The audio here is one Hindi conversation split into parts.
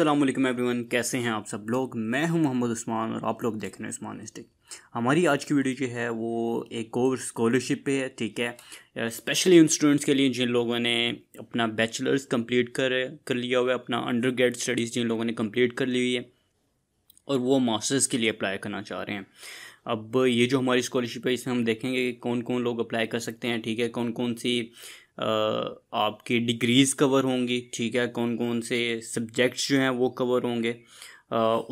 असलम एवरीवन कैसे हैं आप सब लोग मैं हूं मोहम्मद उस्मान और आप लोग देख रहे हैं उस्मान स्टिक हमारी आज की वीडियो जो है वो एक और स्कॉलरशिप पे है ठीक है स्पेशली उन स्टूडेंट्स के लिए जिन लोगों ने अपना बैचलर्स कंप्लीट कर कर लिया हुआ है अपना अंडर ग्रेड स्टडीज़ जिन लोगों ने कंप्लीट कर ली हुई है और वो मास्टर्स के लिए अप्लाई करना चाह रहे हैं अब ये जो हमारी स्कॉलरशिप है इसमें हम देखेंगे कि कौन कौन लोग अप्लाई कर सकते हैं ठीक है कौन कौन सी आपके डिग्रीज़ कवर होंगी ठीक है कौन कौन से सब्जेक्ट्स जो हैं वो कवर होंगे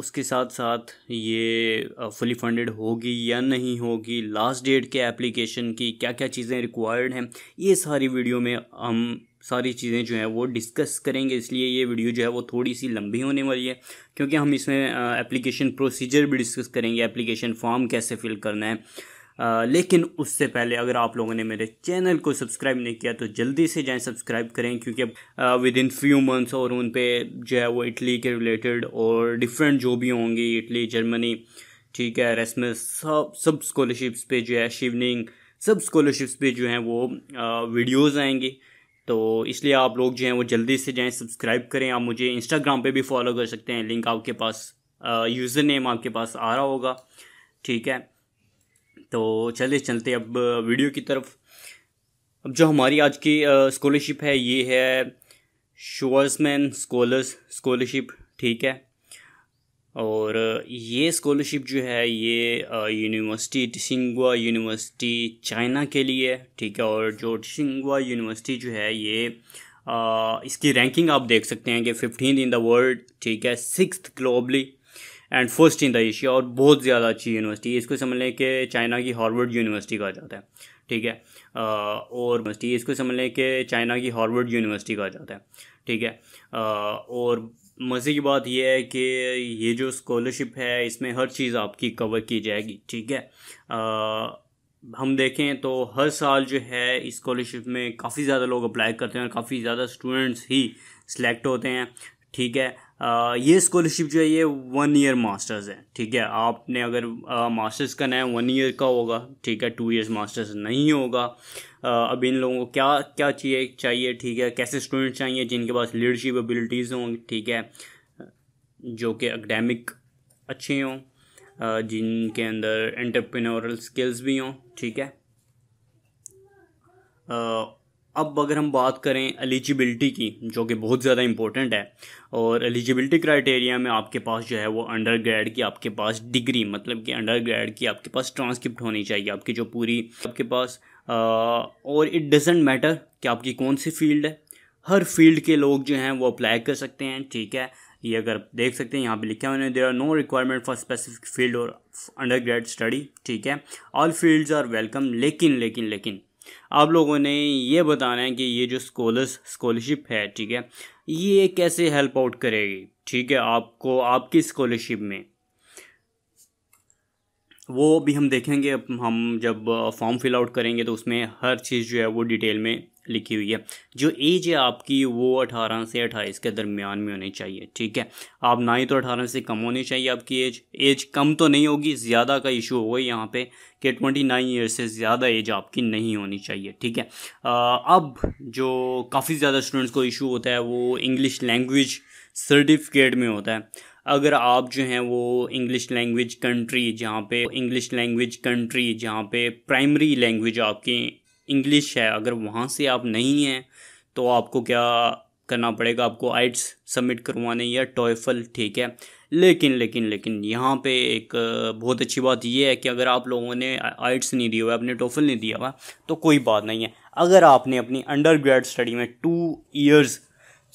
उसके साथ साथ ये फुली फंडेड होगी या नहीं होगी लास्ट डेट के एप्लीकेशन की क्या क्या चीज़ें रिक्वायर्ड हैं ये सारी वीडियो में हम सारी चीज़ें जो हैं वो डिस्कस करेंगे इसलिए ये वीडियो जो है वो थोड़ी सी लंबी होने वाली है क्योंकि हम इसमें एप्लीकेशन प्रोसीजर भी डिस्कस करेंगे एप्लीकेशन फॉर्म कैसे फिल करना है लेकिन उससे पहले अगर आप लोगों ने मेरे चैनल को सब्सक्राइब नहीं किया तो जल्दी से जाएं सब्सक्राइब करें क्योंकि अब विद इन फ्यू मंथ्स और उन पे जो है वो इटली के रिलेटेड और डिफरेंट जो भी होंगी इटली जर्मनी ठीक है रेसमस सब सब स्कॉलरशिप्स पे जो है शिवनिंग सब स्कॉलरशिप्स पे जो हैं वो वीडियोज़ आएंगी तो इसलिए आप लोग जो हैं वो जल्दी से जाएं सब्सक्राइब करें आप मुझे इंस्टाग्राम पे भी फॉलो कर सकते हैं लिंक आपके पास यूज़र नेम आपके पास आ रहा होगा ठीक है तो चलिए चलते अब वीडियो की तरफ अब जो हमारी आज की स्कॉलरशिप है ये है शोअर्समैन स्कॉलर्स स्कॉलरशिप ठीक है और ये स्कॉलरशिप जो है ये यूनिवर्सिटी टिशिंगवा यूनिवर्सिटी चाइना के लिए ठीक है और जो टिशिंगवा यूनिवर्सिटी जो है ये आ, इसकी रैंकिंग आप देख सकते हैं कि फिफ्टीन इन द वर्ल्ड ठीक है six globally and first in the Asia और बहुत ज़्यादा अच्छी यूनिवर्सिटी इसको समझ लें कि चाइना की हार्वर्ड यूनिवर्सिटी कहा जाता है ठीक है और यूनिवर्सिटी इसको समझ लें कि चाइना की हार्वर्ड यूनिवर्सिटी कहा जाता है ठीक है और मज़े की बात यह है कि ये जो स्कॉलरशिप है इसमें हर चीज़ आपकी कवर की जाएगी ठीक है हम देखें तो हर साल जो है स्कॉलरशिप में काफ़ी ज़्यादा लोग अप्लाई करते हैं और काफ़ी ज़्यादा स्टूडेंट्स ही सिलेक्ट होते हैं ठीक है ये स्कॉलरशिप जो है ये वन ईयर मास्टर्स है ठीक है आपने अगर मास्टर्स मास्टर्स करना है वन ईयर का होगा ठीक है टू ईयर्स मास्टर्स नहीं होगा अब इन लोगों को क्या क्या चाहिए चाहिए ठीक है कैसे स्टूडेंट चाहिए जिनके पास लीडरशिप एबिलिटीज़ हों ठीक है जो कि अकेडेमिक अच्छे हों जिनके अंदर एंटरप्रेन्योरल स्किल्स भी हों ठीक है अब अगर हम बात करें एलिजिबिलिटी की जो कि बहुत ज़्यादा इंपॉर्टेंट है और एलिजिबिलिटी क्राइटेरिया में आपके पास जो है वो अंडर ग्रेड की आपके पास डिग्री मतलब कि अंडर ग्रेड की आपके पास ट्रांसक्रिप्ट होनी चाहिए आपकी जो पूरी आपके पास आ, और इट डजेंट मैटर कि आपकी कौन सी फील्ड है हर फील्ड के लोग जो हैं वो अप्लाई कर सकते हैं ठीक है ये अगर देख सकते हैं यहाँ पे लिखा है there are no requirement for specific field और अंडर ग्रेड स्टडी ठीक है ऑल फील्ड्स आर वेलकम लेकिन लेकिन लेकिन आप लोगों ने ये बताना है कि ये जो स्कॉलर्स स्कॉलरशिप है ठीक है ये कैसे हेल्प आउट करेगी ठीक है आपको आपकी स्कॉलरशिप में वो भी हम देखेंगे हम जब फॉर्म फिल आउट करेंगे तो उसमें हर चीज़ जो है वो डिटेल में लिखी हुई है जो एज है आपकी वो अठारह से अट्ठाईस के दरमियान में होनी चाहिए ठीक है आप ना ही तो अठारह से कम होनी चाहिए आपकी एज एज कम तो नहीं होगी ज़्यादा का इशू होगा यहाँ पे कि ट्वेंटी नाइन ईयर से ज़्यादा एज आपकी नहीं होनी चाहिए ठीक है आ, अब जो काफ़ी ज़्यादा स्टूडेंट्स को इशू होता है वो इंग्लिश लैंग्वेज सर्टिफिकेट में होता है अगर आप जो हैं वो इंग्लिश लैंग्वेज कंट्री जहाँ पे इंग्लिश लैंग्वेज कंट्री जहाँ पे प्राइमरी लैंग्वेज आपकी इंग्लिश है अगर वहाँ से आप नहीं हैं तो आपको क्या करना पड़ेगा आपको आइट्स सबमिट करवाने या टॉयफल ठीक है लेकिन लेकिन लेकिन यहाँ पे एक बहुत अच्छी बात ये है कि अगर आप लोगों ने आइट्स नहीं दिया हुआ अपने टोफल नहीं दिया हुआ तो कोई बात नहीं है अगर आपने अपनी अंडर ग्रेड स्टडी में टू ईयर्स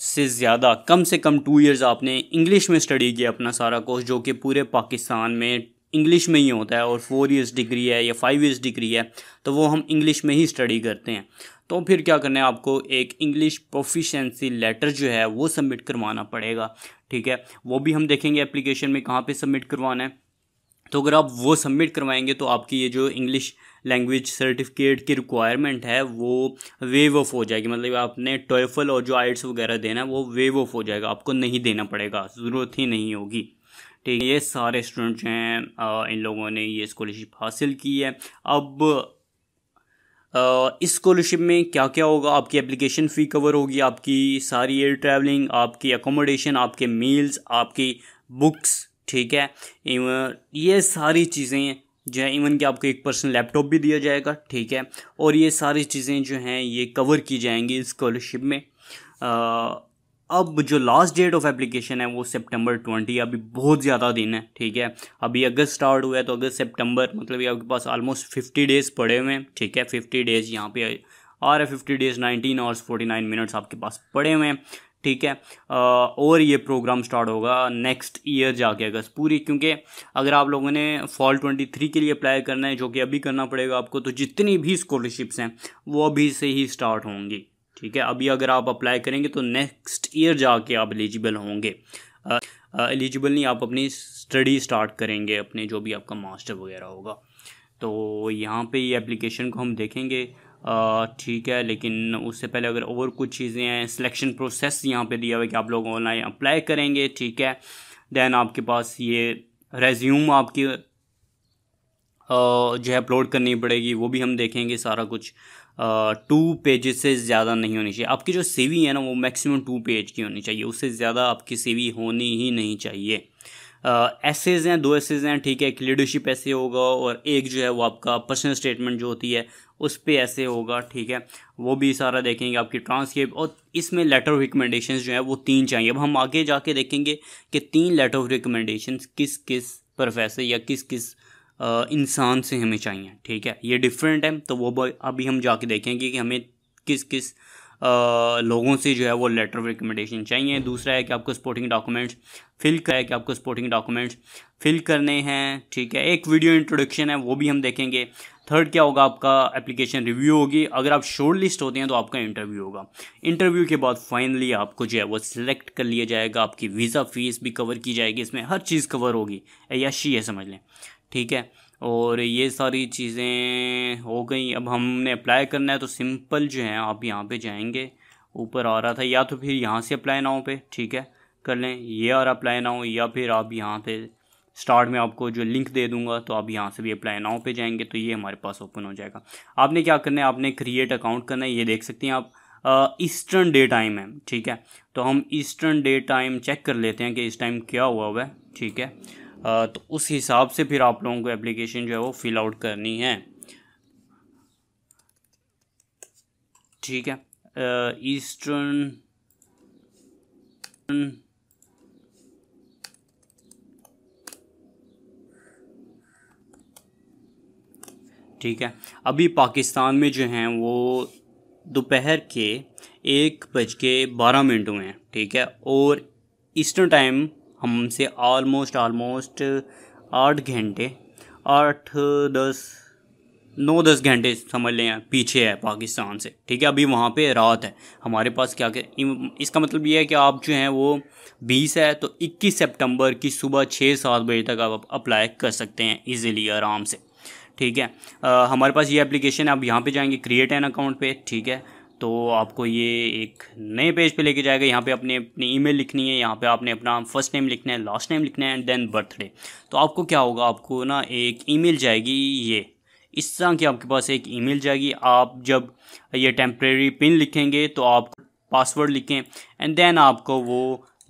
से ज़्यादा कम से कम टू इयर्स आपने इंग्लिश में स्टडी किया अपना सारा कोर्स जो कि पूरे पाकिस्तान में इंग्लिश में ही होता है और फोर इयर्स डिग्री है या फाइव इयर्स डिग्री है तो वो हम इंग्लिश में ही स्टडी करते हैं तो फिर क्या करना है आपको एक इंग्लिश प्रोफिशेंसी लेटर जो है वो सबमिट करवाना पड़ेगा ठीक है वो भी हम देखेंगे एप्लीकेशन में कहाँ पे सबमिट करवाना है तो अगर आप वो सबमिट करवाएंगे तो आपकी ये जो इंग्लिश लैंग्वेज सर्टिफिकेट की रिक्वायरमेंट है वो वेव ऑफ हो जाएगी मतलब आपने टोएफल और जो आइट्स वगैरह देना है वो वेव ऑफ हो जाएगा आपको नहीं देना पड़ेगा ज़रूरत ही नहीं होगी ठीक ये सारे स्टूडेंट्स हैं इन लोगों ने ये स्कॉलरशिप हासिल की है अब आ, इस स्कॉलरशिप में क्या क्या होगा आपकी एप्लीकेशन फ़ी कवर होगी आपकी सारी एयर ट्रैवलिंग आपकी एकोमोडेशन आपके मील्स आपकी बुक्स ठीक है इवन ये सारी चीज़ें जो है इवन कि आपको एक पर्सनल लैपटॉप भी दिया जाएगा ठीक है और ये सारी चीज़ें जो हैं ये कवर की जाएंगी स्कॉलरशिप में आ, अब जो लास्ट डेट ऑफ एप्लीकेशन है वो सितंबर ट्वेंटी अभी बहुत ज़्यादा दिन है ठीक है अभी अगस्त स्टार्ट हुआ है तो अगस्त सितंबर मतलब ये आपके पास ऑलमोस्ट फिफ्टी डेज़ पड़े हुए हैं ठीक है फिफ्टी डेज़ यहाँ पे आ रहा है fifty days nineteen hours forty nine minutes आपके पास पड़े हुए हैं ठीक है और ये प्रोग्राम स्टार्ट होगा नेक्स्ट ईयर जाके अगस्त पूरी क्योंकि अगर आप लोगों ने फॉल ट्वेंटी थ्री के लिए अप्लाई करना है जो कि अभी करना पड़ेगा आपको तो जितनी भी स्कॉलरशिप्स हैं वो अभी से ही स्टार्ट होंगी ठीक है अभी अगर आप अप्लाई करेंगे तो नेक्स्ट ईयर जाके आप एलिजिबल होंगे एलिजिबल नहीं आप अपनी स्टडी स्टार्ट करेंगे अपने जो भी आपका मास्टर वगैरह होगा तो यहाँ पर ये एप्लीकेशन को हम देखेंगे ठीक है लेकिन उससे पहले अगर और कुछ चीज़ें हैं सिलेक्शन प्रोसेस यहाँ पे दिया हुआ है कि आप लोग ऑनलाइन अप्लाई करेंगे ठीक है दैन आपके पास ये रेज्यूम आपकी जो है अपलोड करनी पड़ेगी वो भी हम देखेंगे सारा कुछ टू पेजेस से ज़्यादा नहीं होनी चाहिए आपकी जो सीवी है ना वो मैक्सिमम टू पेज की होनी चाहिए उससे ज़्यादा आपकी सी होनी ही नहीं चाहिए एसेज हैं दो एसेज हैं ठीक है एक लीडरशिप ऐसे होगा और एक जो है वो आपका पर्सनल स्टेटमेंट जो होती है उस पर ऐसे होगा ठीक है वो भी सारा देखेंगे आपकी ट्रांसक्रिप्ट और इसमें लेटर ऑफ रिकमेंडेशन जो है वो तीन चाहिए अब हम आगे जाके देखेंगे कि तीन लेटर ऑफ रिकमेंडेशन किस किस प्रोफेसर या किस किस इंसान से हमें चाहिए ठीक है ये डिफरेंट है तो वो अभी हम जाके देखेंगे कि हमें किस किस आ, लोगों से जो है वो लेटर ऑफ रिकमेंडेशन चाहिए दूसरा है कि आपको स्पोर्टिंग डॉक्यूमेंट्स फिल है कि आपको स्पोर्टिंग डॉक्यूमेंट्स फिल करने हैं ठीक है एक वीडियो इंट्रोडक्शन है वो भी हम देखेंगे थर्ड क्या होगा आपका एप्लीकेशन रिव्यू होगी अगर आप शॉर्ट लिस्ट होते हैं तो आपका इंटरव्यू होगा इंटरव्यू के बाद फाइनली आपको जो है वो सिलेक्ट कर लिया जाएगा आपकी वीज़ा फ़ीस भी कवर की जाएगी इसमें हर चीज़ कवर होगी याशी है समझ लें ठीक है और ये सारी चीज़ें हो गई अब हमने अप्लाई करना है तो सिंपल जो है आप यहाँ पे जाएंगे ऊपर आ रहा था या तो फिर यहाँ से अप्लाई ना हो पे ठीक है कर लें ये और अप्लाई हो या फिर आप यहाँ पे स्टार्ट में आपको जो लिंक दे दूंगा तो आप यहाँ से भी अप्लाई नाव पे जाएंगे तो ये हमारे पास ओपन हो जाएगा आपने क्या करना है आपने क्रिएट अकाउंट करना है ये देख सकते हैं आप ईस्टर्न डे टाइम है ठीक है तो हम ईस्टर्न डे टाइम चेक कर लेते हैं कि इस टाइम क्या हुआ हुआ है ठीक है आ, तो उस हिसाब से फिर आप लोगों को एप्लीकेशन जो है वो फिल आउट करनी है ठीक है ईस्टर्न ठीक है अभी पाकिस्तान में जो हैं वो दोपहर के एक बज के बारह मिनट हुए हैं ठीक है और ईस्टर्न टाइम हमसे आलमोस्ट आलमोस्ट आठ घंटे आठ दस नौ दस घंटे समझ लें पीछे है पाकिस्तान से ठीक है अभी वहाँ पे रात है हमारे पास क्या क्या इसका मतलब ये है कि आप जो हैं वो बीस है तो इक्कीस सितंबर की सुबह छः सात बजे तक आप अप्लाई कर सकते हैं इजीली आराम से ठीक है आ, हमारे पास ये एप्लीकेशन है आप यहाँ पे जाएंगे क्रिएट एन अकाउंट पे ठीक है तो आपको ये एक नए पेज पे लेके जाएगा यहाँ पे अपने अपनी ईमेल लिखनी है यहाँ पे आपने अपना फर्स्ट नेम लिखना है लास्ट नेम लिखना है एंड देन बर्थडे तो आपको क्या होगा आपको ना एक ईमेल जाएगी ये इस तरह की आपके पास एक ईमेल जाएगी आप जब ये टेम्प्रेरी पिन लिखेंगे तो आप पासवर्ड लिखें एंड देन आपको वो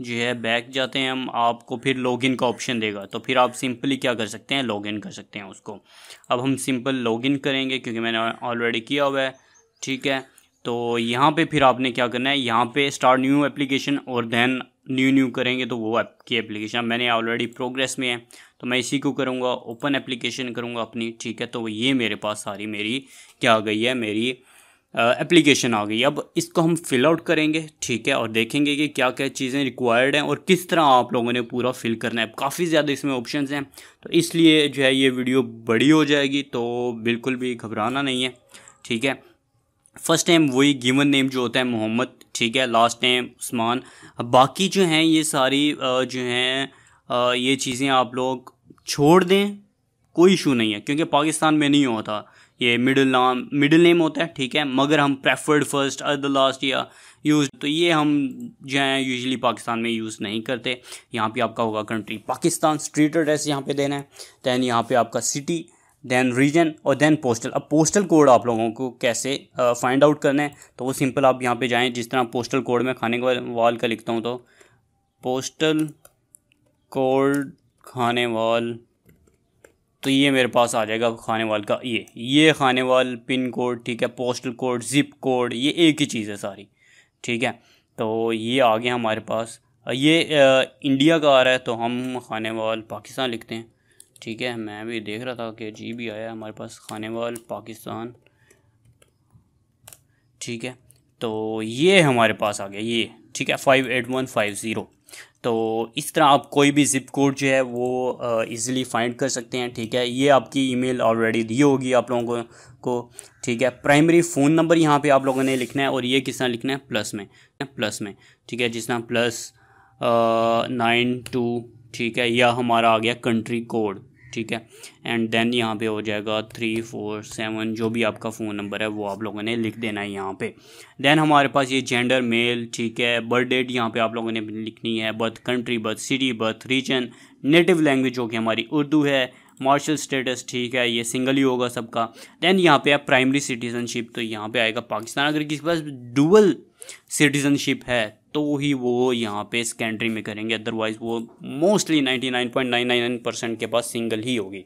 जो है बैक जाते हैं हम आपको फिर लॉगिन का ऑप्शन देगा तो फिर आप सिंपली क्या कर सकते हैं लॉगिन कर सकते हैं उसको अब हम सिंपल लॉगिन करेंगे क्योंकि मैंने ऑलरेडी किया हुआ है ठीक है तो यहाँ पे फिर आपने क्या करना है यहाँ पे स्टार्ट न्यू एप्लीकेशन और देन न्यू न्यू करेंगे तो वो ऐप की एप्लीकेशन मैंने ऑलरेडी प्रोग्रेस में है तो मैं इसी को करूँगा ओपन एप्लीकेशन करूँगा अपनी ठीक है तो ये मेरे पास सारी मेरी क्या आ गई है मेरी एप्लीकेशन आ गई अब इसको हम फिल आउट करेंगे ठीक है और देखेंगे कि क्या क्या चीज़ें रिक्वायर्ड हैं और किस तरह आप लोगों ने पूरा फिल करना है काफ़ी ज़्यादा इसमें ऑप्शन हैं तो इसलिए जो है ये वीडियो बड़ी हो जाएगी तो बिल्कुल भी घबराना नहीं है ठीक है फर्स्ट टाइम वही गिवन नेम जो होता है मोहम्मद ठीक है लास्ट टाइम उस्मान बाकी जो हैं ये सारी जो हैं ये चीज़ें आप लोग छोड़ दें कोई इशू नहीं है क्योंकि पाकिस्तान में नहीं होता ये मिडिल नाम मिडिल नेम होता है ठीक है मगर हम preferred first or the last या यूज़ तो ये हम जो है यूजली पाकिस्तान में यूज़ नहीं करते यहाँ पे आपका होगा कंट्री पाकिस्तान स्ट्रीट एड्रेस यहाँ पे देना है दैन यहाँ पे आपका सिटी दैन रीजन और दैन पोस्टल अब पोस्टल कोड आप लोगों को कैसे फाइंड आउट करना है तो वो सिंपल आप यहाँ पे जाएँ जिस तरह पोस्टल कोड में खाने वाल वाल का लिखता हूँ तो पोस्टल कोड खाने वाल तो ये मेरे पास आ जाएगा खाने वाल का ये ये खाने वाल पिन कोड ठीक है पोस्टल कोड ज़िप कोड ये एक ही चीज़ है सारी ठीक है तो ये आ गया हमारे पास ये आ, इंडिया का आ रहा है तो हम खाने वाल पाकिस्तान लिखते हैं ठीक है मैं भी देख रहा था कि जी भी आया हमारे पास खाने वाल पाकिस्तान ठीक है तो ये हमारे पास आ गया ये ठीक है five eight one five zero तो इस तरह आप कोई भी ज़िप कोड जो है वो इजीली फाइंड कर सकते हैं ठीक है ये आपकी ईमेल ऑलरेडी दी होगी आप लोगों को ठीक है प्राइमरी फ़ोन नंबर यहाँ पे आप लोगों ने लिखना है और ये किस तरह लिखना है प्लस में प्लस में ठीक है जिस तरह प्लस नाइन टू ठीक है यह हमारा आ गया कंट्री कोड ठीक है एंड देन यहाँ पे हो जाएगा थ्री फोर सेवन जो भी आपका फ़ोन नंबर है वो आप लोगों ने लिख देना है यहाँ पे देन हमारे पास ये जेंडर मेल ठीक है बर्थ डेट यहाँ पे आप लोगों ने लिखनी है birth country birth city birth region native language जो कि हमारी उर्दू है मार्शल स्टेटस ठीक है ये सिंगल ही होगा सबका देन यहाँ पे आप प्राइमरी सिटीजनशिप तो यहाँ पे आएगा पाकिस्तान अगर किसी पास डूबल सिटीजनशिप है तो ही वो यहाँ पे सेकेंडरी में करेंगे अदरवाइज़ वो मोस्टली 99.999 परसेंट के पास सिंगल ही होगी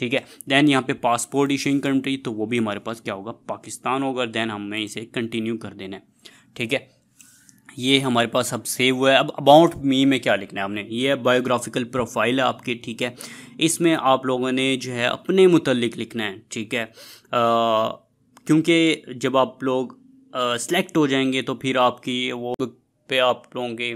ठीक है देन यहाँ पे पासपोर्ट इशूइंग कंट्री तो वो भी हमारे पास क्या होगा पाकिस्तान होगा देन हमें इसे कंटिन्यू कर देना है ठीक है ये हमारे पास अब सेव हुआ है अब अबाउट मी में क्या लिखना है आपने ये बायोग्राफिकल प्रोफाइल है आपकी ठीक है इसमें आप लोगों ने जो है अपने मुतलक लिखना है ठीक है क्योंकि जब आप लोग सेलेक्ट हो जाएंगे तो फिर आपकी वो पे आप लोगों के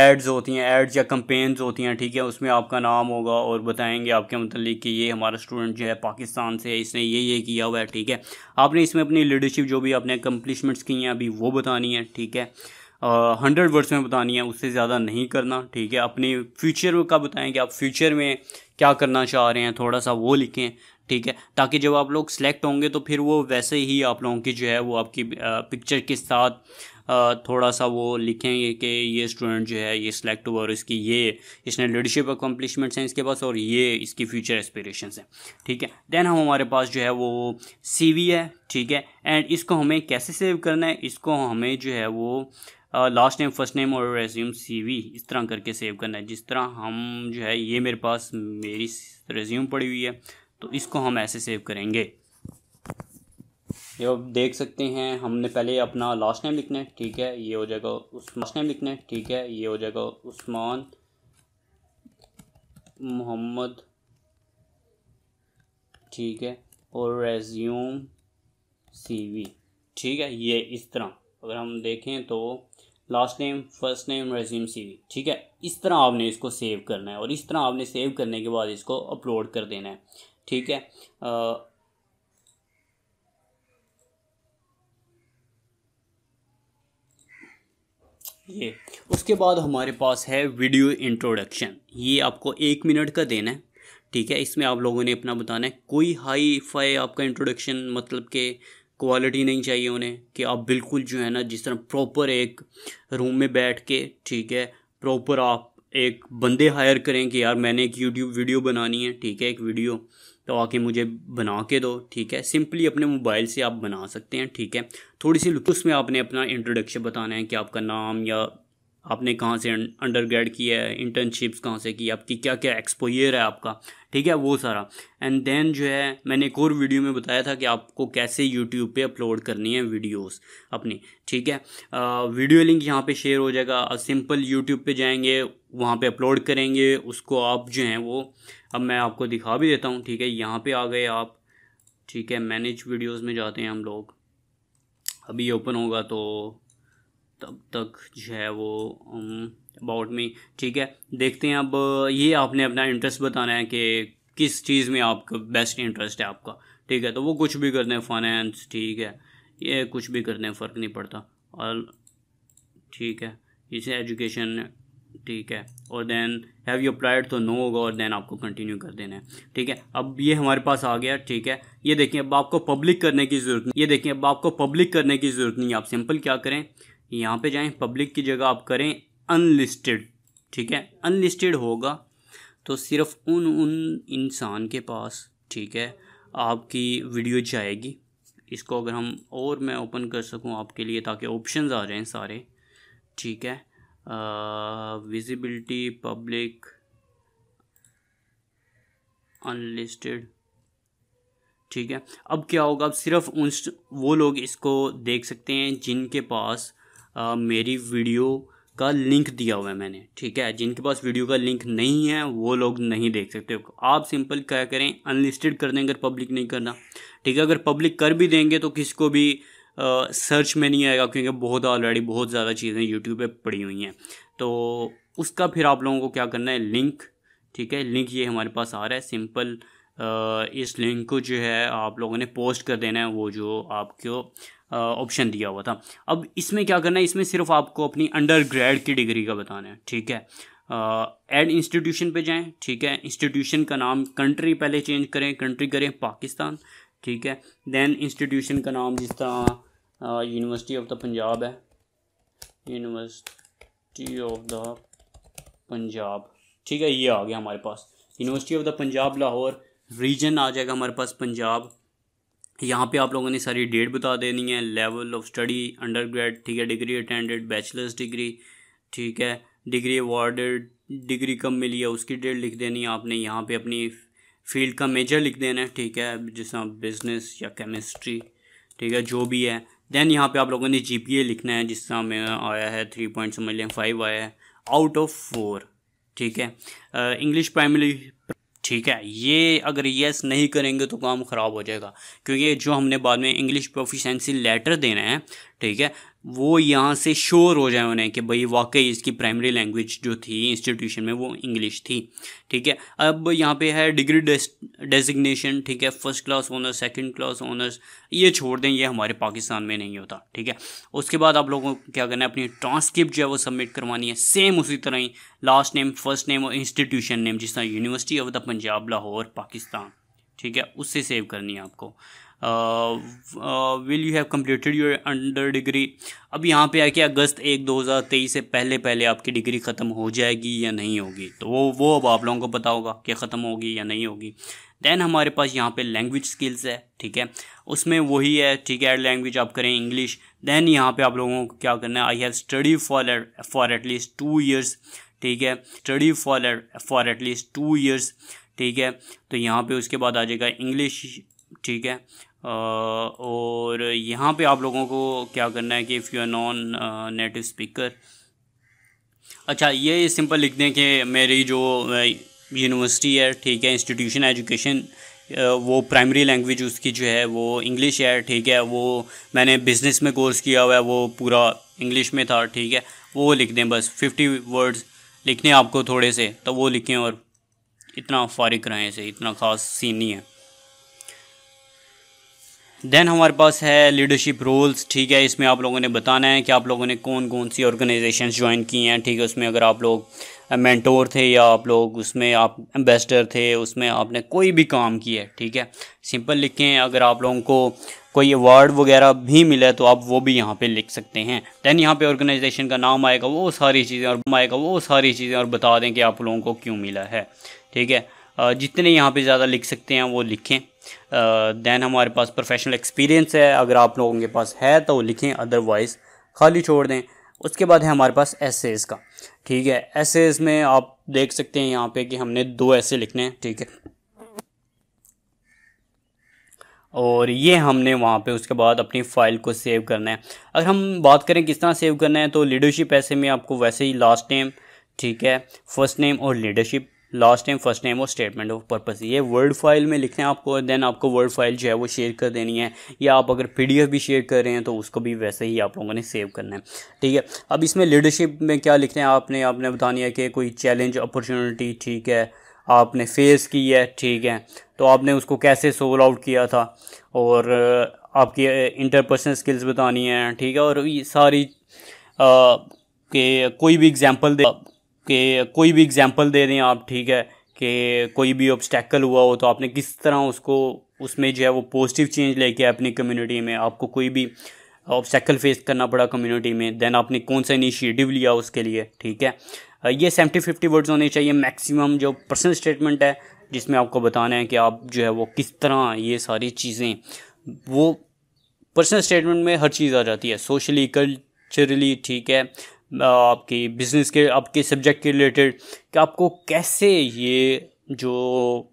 एड्स होती हैं एड्स या कंपेन्स होती हैं ठीक है उसमें आपका नाम होगा और बताएंगे आपके मतलब कि ये हमारा स्टूडेंट जो है पाकिस्तान से है इसने ये ये किया हुआ है ठीक है आपने इसमें अपनी लीडरशिप जो भी आपने अकम्पलिशमेंट्स की हैं अभी वो बतानी है ठीक है हंड्रेड वर्ड्स में बतानी है उससे ज़्यादा नहीं करना ठीक है अपने फ्यूचर का बताएं कि आप फ्यूचर में क्या करना चाह रहे हैं थोड़ा सा वो लिखें ठीक है ताकि जब आप लोग सेलेक्ट होंगे तो फिर वो वैसे ही आप लोगों की जो है वो आपकी पिक्चर के साथ थोड़ा सा वो लिखेंगे कि ये स्टूडेंट जो है ये सिलेक्ट हुआ और इसकी ये इसने लीडरशिप अकम्पलिशमेंट्स हैं इसके पास और ये इसकी फ्यूचर एस्पिरेशंस हैं ठीक है देन हम हमारे पास जो है वो सी है ठीक है एंड इसको हमें कैसे सेव करना है इसको हमें जो है वो लास्ट नेम फर्स्ट नेम और रेज्यूम सीवी इस तरह करके सेव करना है जिस तरह हम जो है ये मेरे पास मेरी रेज्यूम पड़ी हुई है तो इसको हम ऐसे सेव करेंगे ये आप देख सकते हैं हमने पहले अपना लास्ट नेम लिखना है ठीक है ये हो जाएगा उस लास्ट नेम लिखना है ठीक है ये हो जाएगा उस्मान मोहम्मद ठीक है और रेज्यूम सीवी ठीक है ये इस तरह अगर हम देखें तो last name first name resume CV ठीक है इस तरह आपने इसको सेव करना है और इस तरह आपने सेव करने के बाद इसको अपलोड कर देना है ठीक है आ, ये उसके बाद हमारे पास है वीडियो इंट्रोडक्शन ये आपको एक मिनट का देना है ठीक है इसमें आप लोगों ने अपना बताना है कोई हाई फाई आपका इंट्रोडक्शन मतलब के क्वालिटी नहीं चाहिए उन्हें कि आप बिल्कुल जो है ना जिस तरह प्रॉपर एक रूम में बैठ के ठीक है प्रॉपर आप एक बंदे हायर करें कि यार मैंने एक यूट्यूब वीडियो बनानी है ठीक है एक वीडियो तो आके मुझे बना के दो ठीक है सिंपली अपने मोबाइल से आप बना सकते हैं ठीक है थोड़ी सी उसमें आपने अपना इंट्रोडक्शन बताना है कि आपका नाम या आपने कहाँ से अंडर ग्रेड किया है इंटर्नशिप्स कहाँ से की आपकी क्या क्या एक्सपोयर है आपका ठीक है वो सारा एंड देन जो है मैंने एक और वीडियो में बताया था कि आपको कैसे यूट्यूब पे अपलोड करनी है वीडियोस अपनी ठीक है आ, वीडियो लिंक यहाँ पे शेयर हो जाएगा सिंपल यूट्यूब पे जाएंगे वहाँ पे अपलोड करेंगे उसको आप जो हैं वो अब मैं आपको दिखा भी देता हूँ ठीक है यहाँ पे आ गए आप ठीक है मैनेज वीडियोस में जाते हैं हम लोग अभी ओपन होगा तो तब तक जो है वो अबाउट um, मी ठीक है देखते हैं अब ये आपने अपना इंटरेस्ट बताना है कि किस चीज़ में आपका बेस्ट इंटरेस्ट है आपका ठीक है तो वो कुछ भी कर दें फाइनेंस ठीक है ये कुछ भी कर दें फ़र्क नहीं पड़ता और ठीक है इसे एजुकेशन ठीक है और देन हैव यू अप्लाइड तो नो होगा और देन आपको कंटिन्यू कर देना है ठीक है अब ये हमारे पास आ गया ठीक है ये देखिए अब आपको पब्लिक करने की ज़रूरत नहीं ये देखिए अब आपको पब्लिक करने की ज़रूरत नहीं आप सिंपल क्या करें यहाँ पे जाएं पब्लिक की जगह आप करें अनलिस्टेड ठीक है अनलिस्टेड होगा तो सिर्फ उन उन इंसान के पास ठीक है आपकी वीडियो जाएगी इसको अगर हम और मैं ओपन कर सकूँ आपके लिए ताकि ऑप्शन आ जाएँ सारे ठीक है विजिबिलिटी पब्लिक अनलिस्टेड ठीक है अब क्या होगा अब सिर्फ उन वो लोग इसको देख सकते हैं जिनके पास आ, uh, मेरी वीडियो का लिंक दिया हुआ है मैंने ठीक है जिनके पास वीडियो का लिंक नहीं है वो लोग नहीं देख सकते आप सिंपल क्या करें अनलिस्टेड कर दें अगर पब्लिक नहीं करना ठीक है अगर पब्लिक कर भी देंगे तो किसको भी सर्च में नहीं आएगा क्योंकि बहुत ऑलरेडी बहुत ज़्यादा चीज़ें यूट्यूब पे पड़ी हुई हैं तो उसका फिर आप लोगों को क्या करना है लिंक ठीक है लिंक ये हमारे पास आ रहा है सिंपल इस लिंक को जो है आप लोगों ने पोस्ट कर देना है वो जो आपको ऑप्शन दिया हुआ था अब इसमें क्या करना है इसमें सिर्फ आपको अपनी अंडर ग्रेड की डिग्री का बताना है ठीक है एड इंस्टीट्यूशन पे जाएं ठीक है इंस्टीट्यूशन का नाम कंट्री पहले चेंज करें कंट्री करें पाकिस्तान ठीक है देन इंस्टीट्यूशन का नाम जिस तरह यूनिवर्सिटी ऑफ द पंजाब है यूनिवर्सिटी ऑफ द पंजाब ठीक है ये आ गया हमारे पास university of the Punjab Lahore region आ जाएगा हमारे पास पंजाब यहाँ पे आप लोगों ने सारी डेट बता देनी है level of study under grade ठीक है डिग्री अटेंडेड बैचलर्स डिग्री ठीक है डिग्री अवार्डेड डिग्री कब मिली है उसकी डेट लिख देनी है आपने यहाँ पे अपनी फील्ड का मेजर लिख देना है ठीक है जैसा बिजनेस या केमिस्ट्री ठीक है जो भी है देन यहाँ पे आप लोगों ने जी लिखना है जिसका हमें आया है थ्री पॉइंट समझ लें फाइव आया है आउट ऑफ फोर ठीक है इंग्लिश प्राइमरी ठीक है ये अगर यस नहीं करेंगे तो काम ख़राब हो जाएगा क्योंकि जो हमने बाद में इंग्लिश प्रोफिशेंसी लेटर देना है ठीक है वो यहाँ से श्योर हो जाए उन्हें कि भाई वाकई इसकी प्राइमरी लैंग्वेज जो थी इंस्टीट्यूशन में वो इंग्लिश थी ठीक है अब यहाँ पे है डिग्री डेजिग्नेशन ठीक है first class honours second class honours ये छोड़ दें ये हमारे पाकिस्तान में नहीं होता ठीक है उसके बाद आप लोगों को क्या करना है अपनी ट्रांसक्रिप्ट जो है वो सबमिट करवानी है सेम उसी तरह ही लास्ट नेम फर्स्ट नेम और इंस्टीट्यूशन नेम जिस तरह university of the Punjab Lahore Pakistan ठीक है उससे सेव करनी है आपको will you have completed your under degree अब यहाँ पे आके अगस्त एक दो हज़ार तेईस से पहले पहले आपकी डिग्री ख़त्म हो जाएगी या नहीं होगी तो वो वो अब आप लोगों को पता होगा कि ख़त्म होगी या नहीं होगी देन हमारे पास यहाँ पे लैंग्वेज स्किल्स है ठीक है उसमें वही है ठीक है लैंग्वेज आप करें इंग्लिश देन यहाँ पे आप लोगों को क्या करना है I have study for for at least two years ठीक है study for for at least two years ठीक है तो यहाँ पे उसके बाद आ जाएगा इंग्लिश ठीक है और यहाँ पे आप लोगों को क्या करना है कि if you are non native speaker अच्छा ये सिंपल लिख दें कि मेरी जो यूनिवर्सिटी है ठीक है इंस्टीट्यूशन एजुकेशन वो प्राइमरी लैंग्वेज उसकी जो है वो इंग्लिश है ठीक है वो मैंने बिज़नेस में कोर्स किया हुआ है वो पूरा इंग्लिश में था ठीक है वो लिख दें बस फिफ्टी वर्ड्स लिखने आपको थोड़े से तो वो लिखें और इतना फ़ारिक रहें से इतना ख़ास सीन नहीं है देन हमारे पास है लीडरशिप रोल्स ठीक है इसमें आप लोगों ने बताना है कि आप लोगों ने कौन कौन सी ऑर्गेनाइजेशन ज्वाइन की हैं ठीक है उसमें अगर आप लोग मेंटोर थे या आप लोग उसमें आप एम्बेसडर थे उसमें आपने कोई भी काम किया है ठीक है सिंपल लिखें अगर आप लोगों को कोई अवार्ड वगैरह भी मिला तो आप वो भी यहाँ पे लिख सकते हैं देन यहाँ पे ऑर्गेनाइजेशन का नाम आएगा वो सारी चीज़ें और आएगा वो सारी चीज़ें और बता दें कि आप लोगों को क्यों मिला है ठीक है जितने यहाँ पे ज़्यादा लिख सकते हैं वो लिखें दैन हमारे पास प्रोफेशनल एक्सपीरियंस है अगर आप लोगों के पास है तो लिखें अदरवाइज़ खाली छोड़ दें उसके बाद है हमारे पास एसेज का ठीक है एसेज में आप देख सकते हैं यहाँ पे कि हमने दो ऐसे लिखने हैं ठीक है और ये हमने वहाँ पे उसके बाद अपनी फ़ाइल को सेव करना है अगर हम बात करें किस तरह सेव करना है तो लीडरशिप ऐसे में आपको वैसे ही लास्ट नेम ठीक है फर्स्ट नेम और leadership last name first name और स्टेटमेंट ऑफ पर्पज़ ये वर्ड फाइल में लिखते हैं आपको देन आपको वर्ड फाइल जो है वो शेयर कर देनी है या आप अगर पी भी शेयर कर रहे हैं तो उसको भी वैसे ही आप लोगों ने सेव करना है ठीक है अब इसमें लीडरशिप में क्या लिखते हैं आपने आपने बतानी है कि कोई चैलेंज अपॉर्चुनिटी ठीक है आपने फेस की है ठीक है तो आपने उसको कैसे सोल आउट किया था और आपकी इंटरपर्सनल स्किल्स बतानी है ठीक है और ये सारी आ, के कोई भी एग्जांपल दे कि कोई भी एग्जाम्पल दे दें आप ठीक है कि कोई भी ऑब्स्टेकल हुआ हो तो आपने किस तरह उसको उसमें जो है वो पॉजिटिव चेंज लेके अपनी कम्युनिटी में आपको कोई भी ऑब्स्टेकल फेस करना पड़ा कम्युनिटी में देन आपने कौन सा इनिशिएटिव लिया उसके लिए ठीक है ये सेवेंटी फिफ्टी वर्ड्स होने चाहिए मैक्सिमम जो पर्सनल स्टेटमेंट है जिसमें आपको बताना है कि आप जो है वो किस तरह ये सारी चीज़ें वो पर्सनल स्टेटमेंट में हर चीज़ आ जाती है सोशली कल्चरली ठीक है आपकी बिजनेस के आपके सब्जेक्ट के रिलेटेड कि आपको कैसे ये जो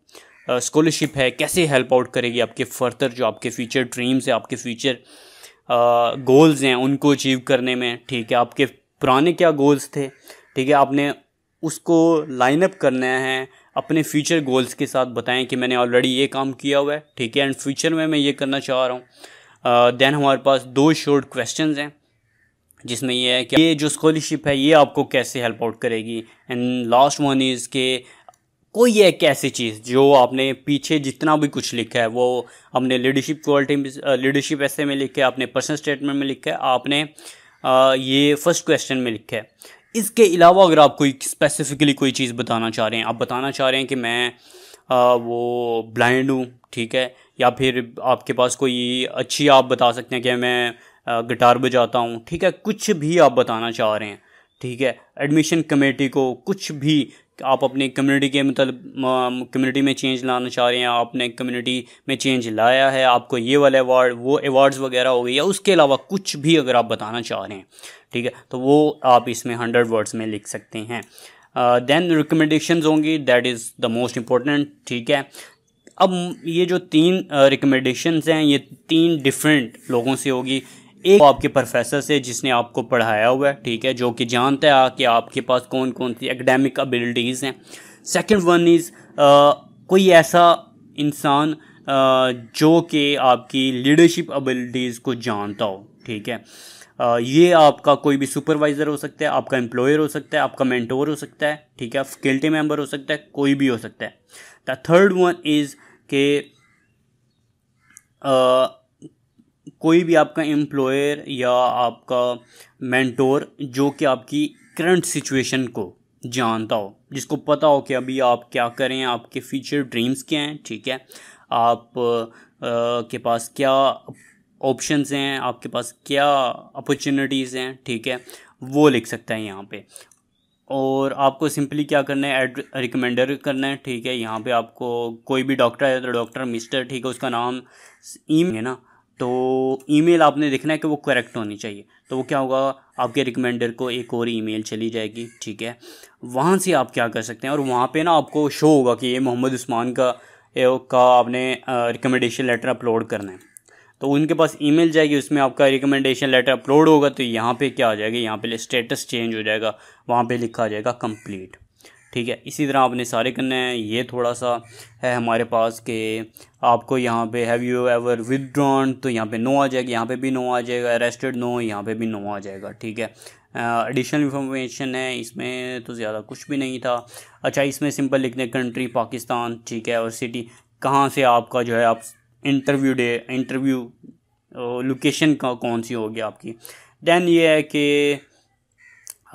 स्कॉलरशिप है कैसे हेल्प आउट करेगी आपके फर्दर जो आपके फ्यूचर ड्रीम्स हैं आपके फ्यूचर गोल्स हैं उनको अचीव करने में ठीक है आपके पुराने क्या गोल्स थे ठीक है आपने उसको लाइनअप करना है अपने फ्यूचर गोल्स के साथ बताएं कि मैंने ऑलरेडी ये काम किया हुआ है ठीक है एंड फ्यूचर में मैं ये करना चाह रहा हूँ देन uh, हमारे पास दो शॉर्ट क्वेश्चन हैं जिसमें यह है कि ये जो स्कॉलरशिप है ये आपको कैसे हेल्प आउट करेगी एंड लास्ट वन इज़ के कोई एक ऐसी चीज़ जो आपने पीछे जितना भी कुछ लिखा है वो अपने लीडरशिप क्वालिटी लीडरशिप ऐसे में लिखा है अपने पर्सनल स्टेटमेंट में लिखा है आपने आ, ये फर्स्ट क्वेश्चन में लिखा है इसके अलावा अगर आप कोई स्पेसिफिकली कोई चीज़ बताना चाह रहे हैं आप बताना चाह रहे हैं कि मैं आ, वो ब्लाइंड हूँ ठीक है या फिर आपके पास कोई अच्छी आप बता सकते हैं कि मैं गिटार बजाता हूँ ठीक है कुछ भी आप बताना चाह रहे हैं ठीक है एडमिशन कमेटी को कुछ भी आप अपनी कम्युनिटी के मतलब कम्युनिटी में चेंज लाना चाह रहे हैं आपने कम्युनिटी में चेंज लाया है आपको ये वाला अवार्ड वो अवार्ड्स वगैरह हो गए या उसके अलावा कुछ भी अगर आप बताना चाह रहे हैं ठीक है तो वो आप इसमें हंड्रेड वर्ड्स में लिख सकते हैं देन रिकमेंडेशंस होंगी that is the most important ठीक है अब ये जो तीन रिकमेंडेशंस हैं ये तीन डिफरेंट लोगों से होगी एक आपके प्रोफेसर से जिसने आपको पढ़ाया हुआ है ठीक है जो कि जानता है कि आपके पास कौन कौन सी एकेडमिक एबिलिटीज़ हैं सेकंड वन इज़ कोई ऐसा इंसान जो कि आपकी लीडरशिप एबिलिटीज़ को जानता हो ठीक है आ, ये आपका कोई भी सुपरवाइज़र हो सकता है आपका एम्प्लॉयर हो सकता है आपका मेंटोर हो सकता है ठीक है फैकल्टी मेंबर हो सकता है कोई भी हो सकता है द थर्ड वन इज़ के कोई भी आपका एम्प्लॉयर या आपका मेंटोर जो कि आपकी करंट सिचुएशन को जानता हो जिसको पता हो कि अभी आप क्या करें आपके फ्यूचर ड्रीम्स क्या हैं ठीक है आप आ, के पास क्या ऑप्शंस हैं आपके पास क्या अपॉर्चुनिटीज़ हैं ठीक है वो लिख सकता है यहाँ पे और आपको सिंपली क्या करना है एड रिकमेंडर करना है ठीक है यहाँ पे आपको कोई भी डॉक्टर है तो डॉक्टर मिस्टर ठीक है उसका नाम ईम है ना तो ईमेल आपने देखना है कि वो करेक्ट होनी चाहिए तो वो क्या होगा आपके रिकमेंडर को एक और ईमेल चली जाएगी ठीक है वहाँ से आप क्या कर सकते हैं और वहाँ पे ना आपको शो होगा कि ये मोहम्मद उस्मान का का आपने रिकमेंडेशन लेटर अपलोड करना है तो उनके पास ईमेल जाएगी उसमें आपका रिकमेंडेशन लेटर अपलोड होगा तो यहाँ पे क्या आ जाएगा यहाँ पे स्टेटस चेंज हो जाएगा वहाँ पे लिखा जाएगा कंप्लीट ठीक है इसी तरह आपने सारे करना है ये थोड़ा सा है हमारे पास कि आपको यहाँ पे हैव यू एवर विदड्रॉन तो यहाँ पे नो आ जाएगा यहाँ पे भी नो आ जाएगा अरेस्टेड नो यहाँ पे भी नो आ जाएगा ठीक है एडिशनल uh, इन्फॉर्मेशन है इसमें तो ज़्यादा कुछ भी नहीं था अच्छा इसमें सिंपल लिखने कंट्री पाकिस्तान ठीक है और सिटी कहाँ से आपका जो है आप इंटरव्यू डे इंटरव्यू लोकेशन का कौन सी होगी आपकी दैन ये है कि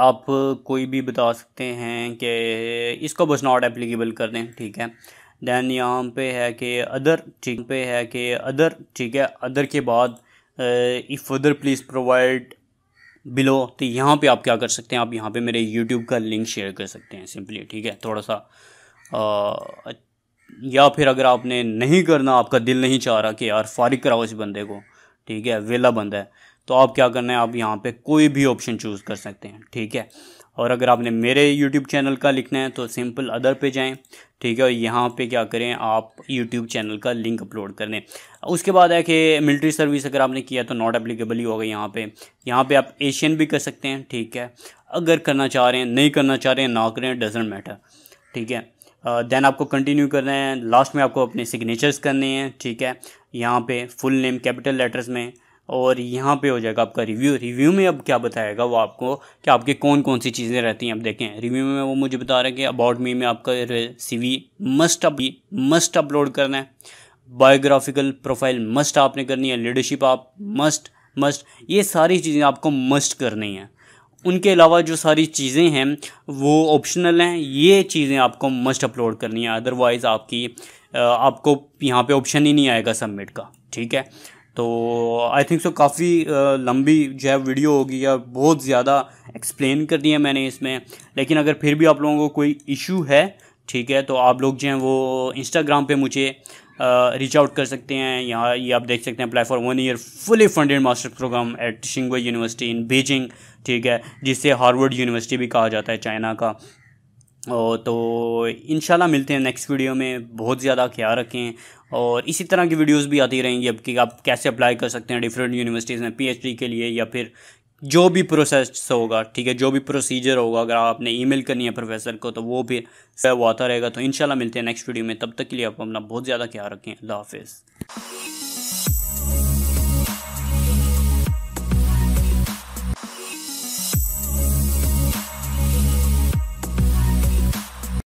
आप कोई भी बता सकते हैं कि इसको बस नॉट एप्लीकेबल कर दें ठीक है दैन यहाँ पे है कि अदर ठीक पे है कि अदर ठीक है अदर के बाद if other please provide below तो यहाँ पे आप क्या कर सकते हैं आप यहाँ पे मेरे यूट्यूब का लिंक शेयर कर सकते हैं सिंपली ठीक है थोड़ा सा आ, या फिर अगर आपने नहीं करना आपका दिल नहीं चाह रहा कि यार फारिक कराओ इस बंदे को ठीक है वेला बंदा है तो आप क्या करना है आप यहाँ पे कोई भी ऑप्शन चूज़ कर सकते हैं ठीक है और अगर आपने मेरे यूट्यूब चैनल का लिखना है तो सिंपल अदर पे जाएं ठीक है और यहाँ पे क्या करें आप यूट्यूब चैनल का लिंक अपलोड कर दें उसके बाद है कि मिलिट्री सर्विस अगर आपने किया तो नॉट एप्लीकेबल ही होगा यहाँ पे यहाँ पे आप एशियन भी कर सकते हैं ठीक है अगर करना चाह रहे हैं नहीं करना चाह रहे हैं ना करें डजेंट मैटर ठीक है देन uh, आपको कंटिन्यू करना है लास्ट में आपको अपने सिग्नेचर्स करने हैं ठीक है यहाँ पे फुल नेम कैपिटल लेटर्स में और यहाँ पे हो जाएगा आपका रिव्यू रिव्यू में अब क्या बताएगा वो आपको कि आपके कौन कौन सी चीज़ें रहती हैं अब देखें रिव्यू में वो मुझे बता रहे हैं कि अबाउट मी में आपका CV must up must upload करना है बायोग्राफिकल प्रोफाइल मस्ट आपने करनी है लीडरशिप आप मस्ट मस्ट ये सारी चीज़ें आपको मस्ट करनी है उनके अलावा जो सारी चीज़ें हैं वो ऑप्शनल हैं ये चीज़ें आपको मस्ट अपलोड करनी है अदरवाइज़ आपकी आपको यहाँ पे ऑप्शन ही नहीं आएगा सबमिट का ठीक है तो आई थिंक सो काफ़ी लंबी जो है वीडियो होगी या बहुत ज़्यादा एक्सप्लेन कर दिया मैंने इसमें लेकिन अगर फिर भी आप लोगों को कोई इशू है ठीक है तो आप लोग जो हैं वो इंस्टाग्राम पे मुझे रीच आउट कर सकते हैं यहाँ ये आप देख सकते हैं apply for one year fully funded master programme at शिंगो यूनिवर्सिटी इन बीजिंग ठीक है जिसे हार्वर्ड यूनिवर्सिटी भी कहा जाता है चाइना का तो इन मिलते हैं नेक्स्ट वीडियो में बहुत ज़्यादा ख्याल रखें और इसी तरह की वीडियोस भी आती रहेंगी अब कि आप कैसे अप्लाई कर सकते हैं डिफरेंट यूनिवर्सिटीज़ में पीएचडी के लिए या फिर जो भी प्रोसेस होगा ठीक है जो भी प्रोसीजर होगा अगर आपने ईमेल करनी है प्रोफेसर को तो वो भी वो आता रहेगा तो इंशाल्लाह मिलते हैं नेक्स्ट वीडियो में तब तक के लिए आप अपना बहुत ज़्यादा ख्याल रखें अल्लाह हाफिज़